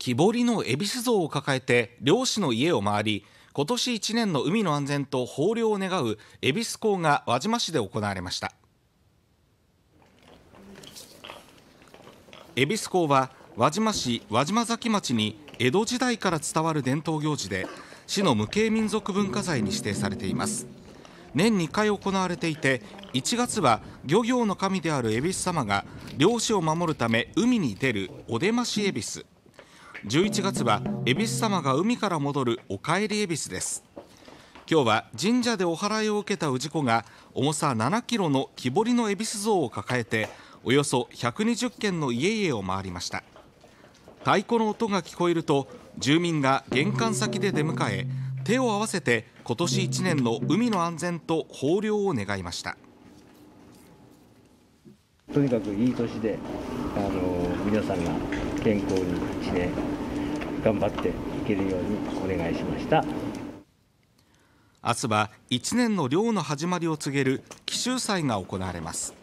木彫りの恵比寿像を抱えて漁師の家を回り今年1年の海の安全と豊漁を願う恵比寿港が輪島市で行われました恵比寿港は輪島市輪島崎町に江戸時代から伝わる伝統行事で市の無形民族文化財に指定されています年2回行われていて1月は漁業の神である恵比寿様が漁師を守るため海に出るお出まし恵比寿11月は恵比寿様が海から戻るおかえり恵比寿です今日は神社でお祓いを受けた氏子が重さ7キロの木彫りの恵比寿像を抱えておよそ120軒の家々を回りました太鼓の音が聞こえると住民が玄関先で出迎え手を合わせて今年1年の海の安全と豊漁を願いましたとにかくいい年であの皆さんが健康に年頑張っていけるようにお願いしました明日は1年の漁の始まりを告げる奇襲祭が行われます